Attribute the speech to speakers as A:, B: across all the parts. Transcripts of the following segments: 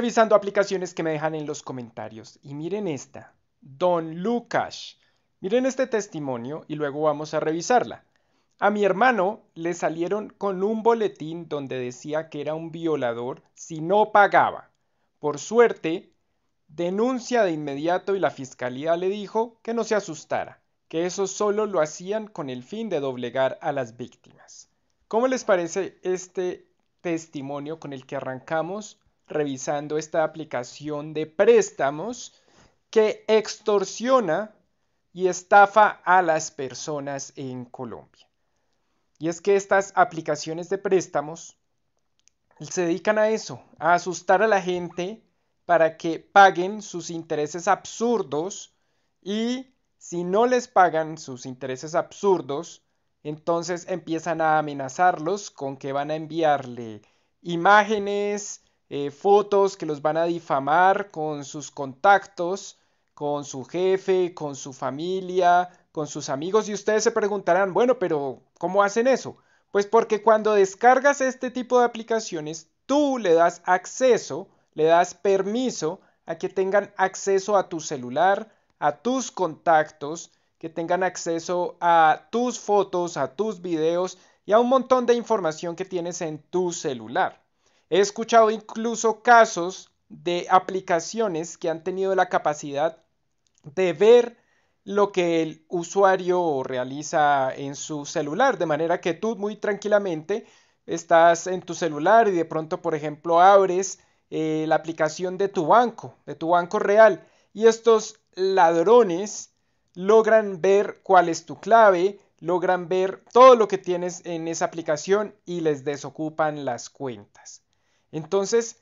A: revisando aplicaciones que me dejan en los comentarios. Y miren esta, Don Lucas. Miren este testimonio y luego vamos a revisarla. A mi hermano le salieron con un boletín donde decía que era un violador si no pagaba. Por suerte, denuncia de inmediato y la fiscalía le dijo que no se asustara, que eso solo lo hacían con el fin de doblegar a las víctimas. ¿Cómo les parece este testimonio con el que arrancamos revisando esta aplicación de préstamos que extorsiona y estafa a las personas en Colombia. Y es que estas aplicaciones de préstamos se dedican a eso, a asustar a la gente para que paguen sus intereses absurdos y si no les pagan sus intereses absurdos, entonces empiezan a amenazarlos con que van a enviarle imágenes, eh, fotos que los van a difamar con sus contactos, con su jefe, con su familia, con sus amigos y ustedes se preguntarán, bueno, pero ¿cómo hacen eso? Pues porque cuando descargas este tipo de aplicaciones, tú le das acceso, le das permiso a que tengan acceso a tu celular, a tus contactos, que tengan acceso a tus fotos, a tus videos y a un montón de información que tienes en tu celular. He escuchado incluso casos de aplicaciones que han tenido la capacidad de ver lo que el usuario realiza en su celular, de manera que tú muy tranquilamente estás en tu celular y de pronto, por ejemplo, abres eh, la aplicación de tu banco, de tu banco real, y estos ladrones logran ver cuál es tu clave, logran ver todo lo que tienes en esa aplicación y les desocupan las cuentas. Entonces,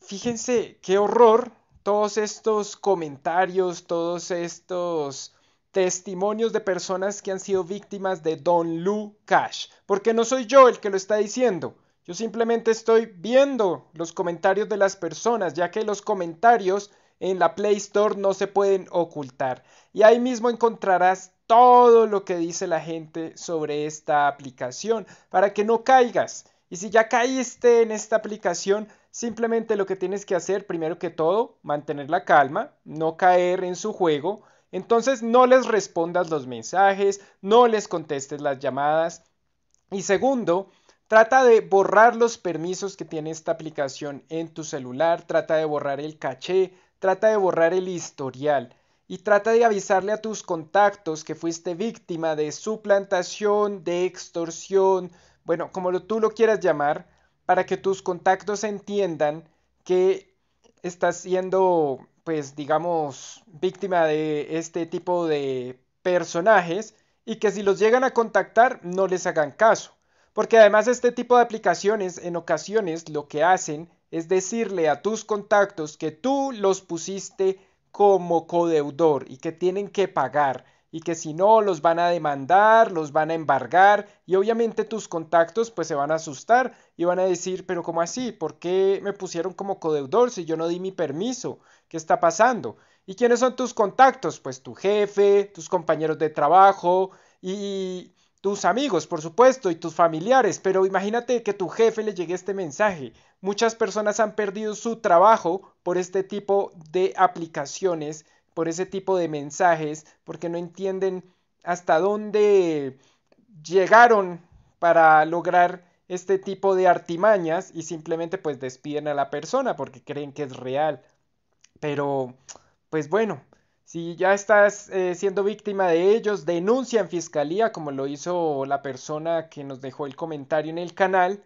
A: fíjense qué horror todos estos comentarios, todos estos testimonios de personas que han sido víctimas de Don Lu Cash. Porque no soy yo el que lo está diciendo. Yo simplemente estoy viendo los comentarios de las personas, ya que los comentarios en la Play Store no se pueden ocultar. Y ahí mismo encontrarás todo lo que dice la gente sobre esta aplicación para que no caigas y si ya caíste en esta aplicación, simplemente lo que tienes que hacer, primero que todo, mantener la calma, no caer en su juego. Entonces no les respondas los mensajes, no les contestes las llamadas. Y segundo, Trata de borrar los permisos que tiene esta aplicación en tu celular, trata de borrar el caché, trata de borrar el historial y trata de avisarle a tus contactos que fuiste víctima de suplantación, de extorsión, bueno, como tú lo quieras llamar, para que tus contactos entiendan que estás siendo, pues, digamos, víctima de este tipo de personajes y que si los llegan a contactar no les hagan caso. Porque además este tipo de aplicaciones en ocasiones lo que hacen es decirle a tus contactos que tú los pusiste como codeudor y que tienen que pagar y que si no los van a demandar, los van a embargar y obviamente tus contactos pues se van a asustar y van a decir, pero ¿cómo así? ¿Por qué me pusieron como codeudor si yo no di mi permiso? ¿Qué está pasando? ¿Y quiénes son tus contactos? Pues tu jefe, tus compañeros de trabajo y tus amigos, por supuesto, y tus familiares, pero imagínate que tu jefe le llegue este mensaje. Muchas personas han perdido su trabajo por este tipo de aplicaciones por ese tipo de mensajes, porque no entienden hasta dónde llegaron para lograr este tipo de artimañas y simplemente pues despiden a la persona porque creen que es real. Pero, pues bueno, si ya estás eh, siendo víctima de ellos, denuncia en fiscalía como lo hizo la persona que nos dejó el comentario en el canal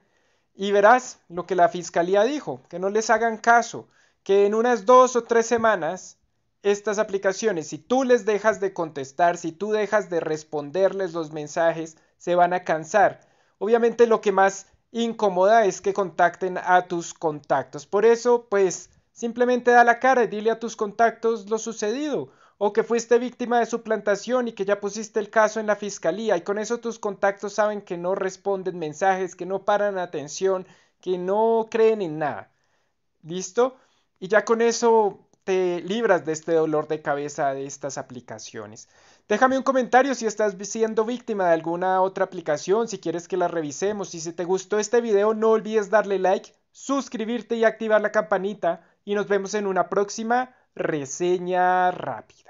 A: y verás lo que la fiscalía dijo, que no les hagan caso, que en unas dos o tres semanas estas aplicaciones, si tú les dejas de contestar, si tú dejas de responderles los mensajes, se van a cansar. Obviamente lo que más incomoda es que contacten a tus contactos. Por eso, pues, simplemente da la cara y dile a tus contactos lo sucedido o que fuiste víctima de suplantación y que ya pusiste el caso en la fiscalía y con eso tus contactos saben que no responden mensajes, que no paran atención, que no creen en nada. ¿Listo? Y ya con eso libras de este dolor de cabeza de estas aplicaciones. Déjame un comentario si estás siendo víctima de alguna otra aplicación, si quieres que la revisemos y si te gustó este video no olvides darle like, suscribirte y activar la campanita y nos vemos en una próxima reseña rápida.